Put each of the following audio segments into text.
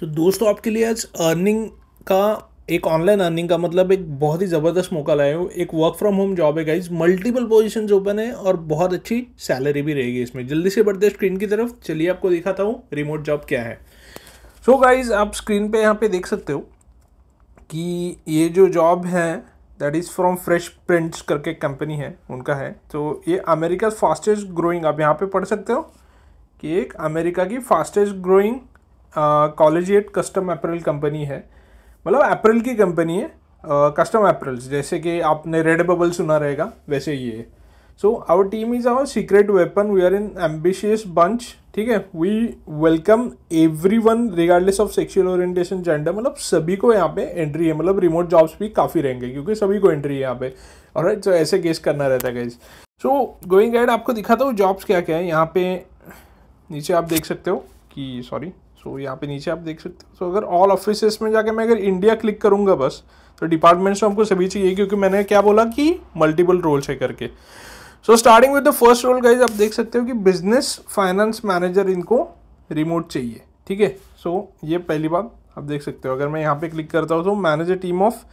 तो दोस्तों आपके लिए आज अर्निंग का एक ऑनलाइन अर्निंग का मतलब एक बहुत ही ज़बरदस्त मौका लाए हूँ एक वर्क फ्रॉम होम जॉब है गाइज मल्टीपल पोजिशन ओपन है और बहुत अच्छी सैलरी भी रहेगी इसमें जल्दी से बढ़ते स्क्रीन की तरफ चलिए आपको दिखाता हूँ रिमोट जॉब क्या है सो so गाइज आप स्क्रीन पे यहाँ पे देख सकते हो कि ये जो जॉब है that is from fresh prints करके कंपनी है उनका है तो ये अमेरिका फास्टेस्ट ग्रोइंग आप यहाँ पे पढ़ सकते हो कि एक अमेरिका की fastest growing collegiate custom apparel company है मतलब अप्रैल की कंपनी है कस्टम अप्रैल्स जैसे कि आपने रेड बबल सुना रहेगा वैसे ही है so our team is our secret weapon we are in ambitious bunch ठीक है we welcome everyone regardless of sexual orientation gender मतलब सभी को यहाँ पे एंट्री है मतलब रिमोट जॉब्स भी काफ़ी रहेंगे क्योंकि सभी को एंट्री है यहाँ पे और राइट सो ऐसे गेस करना रहता है गाइज सो गोइंग गाइड आपको दिखाता हूँ जॉब्स क्या क्या है यहाँ पे नीचे आप देख सकते हो कि सॉरी सो तो so, यहाँ पे नीचे आप देख सकते हो so, सो तो अगर ऑल ऑफिस में जाके मैं अगर इंडिया क्लिक करूँगा बस तो डिपार्टमेंट्स में हमको सभी चाहिए क्योंकि मैंने क्या बोला कि मल्टीपल रोल्स है करके so starting with the first role guys आप देख सकते हो कि बिजनेस फाइनेंस मैनेजर इनको रिमोट चाहिए ठीक है सो ये पहली बात आप देख सकते हो अगर मैं यहाँ पे क्लिक करता हूँ तो manage team of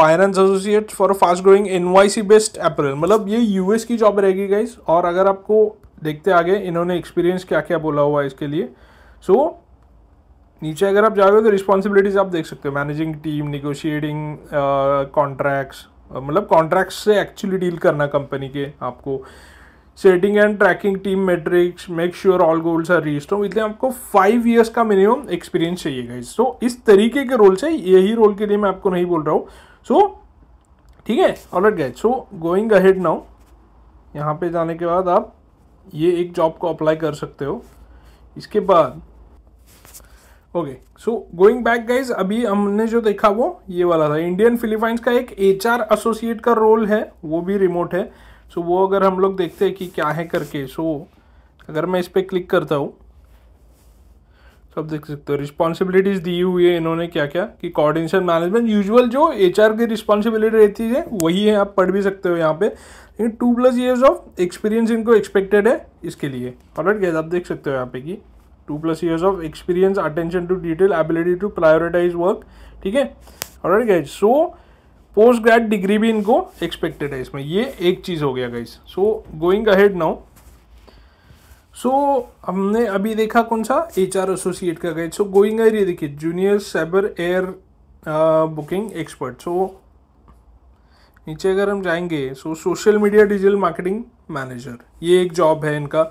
finance associate for fast growing an based apparel मतलब ये यूएस की जॉब रहेगी गाइज और अगर आपको देखते आगे इन्होंने एक्सपीरियंस क्या क्या बोला हुआ है इसके लिए सो so, नीचे अगर आप जाओगे तो रिस्पॉन्सिबिलिटीज आप देख सकते हो मैनेजिंग टीम निगोशिएटिंग कॉन्ट्रैक्ट्स मतलब कॉन्ट्रैक्ट्स से एक्चुअली डील करना कंपनी के आपको setting and tracking team metrics make sure all goals are reach तो इसलिए आपको फाइव ईयर्स का मिनिमम एक्सपीरियंस चाहिए गाइज सो तो इस तरीके के रोल से यही रोल के लिए मैं आपको नहीं बोल रहा हूँ सो ठीक है alright guys so going ahead now यहाँ पे जाने के बाद आप ये एक जॉब को अप्लाई कर सकते हो इसके बाद okay so going back guys अभी हमने जो देखा वो ये वाला था इंडियन फिलीपाइंस का एक एच आर एसोसिएट का रोल है वो भी रिमोट है सो so, वो अगर हम लोग देखते हैं कि क्या है करके सो so, अगर मैं इस पर क्लिक करता हूँ तो आप देख सकते हो रिस्पॉन्सिबिलिटीज दी हुई है इन्होंने क्या क्या कि कोऑर्डिनेशन मैनेजमेंट यूजुअल जो एच आर की रिस्पॉन्सिबिलिटी रहती है वही है आप पढ़ भी सकते हो यहाँ पे लेकिन two plus years of experience इनको एक्सपेक्टेड है इसके लिए ऑलरेड गैस आप देख सकते हो यहाँ पे कि two plus years of experience attention to detail ability to prioritise work ठीक है और guys so post grade degree भी इनको एक्सपेक्टेड है इसमें ये एक चीज़ हो गया guys so going ahead now so हमने अभी देखा कौन सा एच आर एसोसिएट का गाइज सो गोइंग अहेड ये देखिए junior cyber air booking expert so नीचे अगर हम जाएंगे so social media digital marketing manager ये एक जॉब है इनका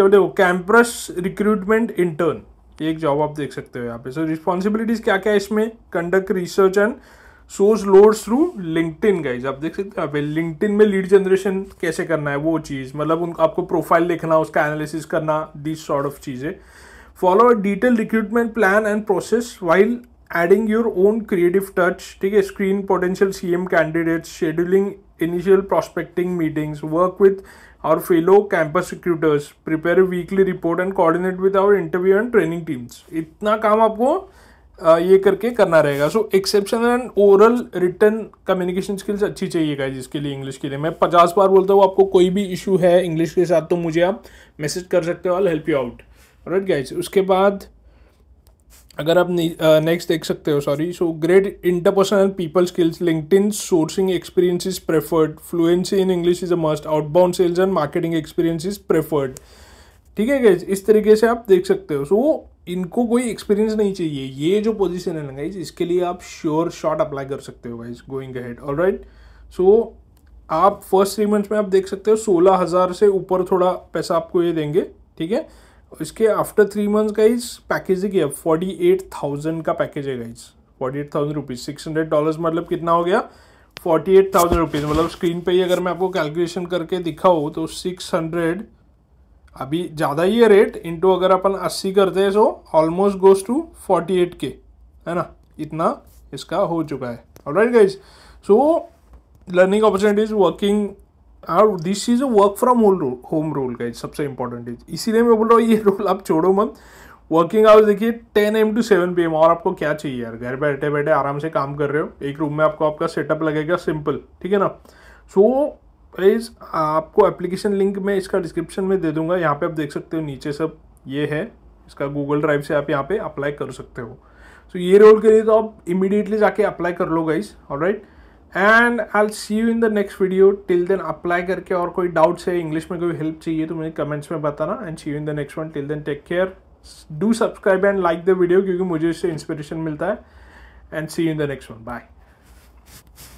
बाद देखो कैंपस रिक्रूटमेंट इंटर्न ये एक जॉब आप देख सकते हो यहाँ पे सो रिस्पॉन्सिबिलिटीज क्या क्या है इसमें conduct research and source loads through in guys आप देख सकते हो यहाँ पे इन में लीड जनरेशन कैसे करना है वो चीज़ मतलब उनको आपको प्रोफाइल देखना उसका एनालिसिस करना दिस सॉर्ट ऑफ चीज़ें follow detail recruitment plan and process while adding your own creative touch ठीक है screen potential C M candidates scheduling initial prospecting meetings work with Our fellow campus recruiters prepare a weekly report and coordinate with our interview and training teams. इतना काम आपको ये करके करना रहेगा so exceptional and oral return communication skills अच्छी चाहिए guys इसके लिए इंग्लिश के लिए मैं पचास बार बोलता हूँ आपको कोई भी इशू है इंग्लिश के साथ तो मुझे आप मैसेज कर सकते हो I help you out right guys उसके बाद अगर आप नेक्स्ट देख सकते हो sorry so great interpersonal people skills LinkedIn sourcing experience is preferred fluency in English is a must outbound sales and marketing experience is preferred ठीक है guys इस तरीके से आप देख सकते हो सो so, इनको कोई एक्सपीरियंस नहीं चाहिए ये जो पोजिशन है ना गाइज इसके लिए आप श्योर शॉट अप्लाई कर सकते हो guys going ahead all right so आप फर्स्ट थ्री मंथ्स में आप देख सकते हो सोलह हज़ार से ऊपर थोड़ा पैसा आपको ये देंगे ठीक है इसके after three months guys package ही किया फोर्टी एट थाउजेंड का पैकेज है guys forty eight thousand rupees six hundred dollar मतलब कितना हो गया फोर्टी एट थाउजेंड रुपीज़ मतलब स्क्रीन पे ही अगर मैं आपको कैलकुलेशन करके दिखाऊँ तो सिक्स हंड्रेड अभी ज़्यादा ही है रेट इंटू अगर अपन अस्सी करते हैं so almost goes to forty eight K है ना इतना इसका हो चुका है alright guys so learning opportunities working और this is a work from home role का सबसे इंपॉर्टेंट इज इसीलिए मैं बोल रहा हूँ ये रोल आप छोड़ो मत वर्किंग आवर्स देखिए ten M to seven P M और आपको क्या चाहिए यार घर बैठे बैठे आराम से काम कर रहे हो एक रूम में आपको आपका सेटअप लगेगा सिंपल ठीक है ना सो so, इस आपको एप्लीकेशन लिंक मैं इसका डिस्क्रिप्शन में दे दूंगा यहाँ पे आप देख सकते हो नीचे सब ये है इसका गूगल ड्राइव से आप यहाँ पे अप्लाई कर सकते हो सो so, ये रोल के लिए तो आप इमिडिएटली जाके अप्लाई कर लो guys all right and I see you in the next video till then apply करके और कोई डाउट्स है इंग्लिश में कोई हेल्प चाहिए तो मुझे कमेंट्स में बताना and see you in the next one till then take care do subscribe and like the video क्योंकि मुझे इससे इंस्पिरेशन मिलता है and see you in the next one bye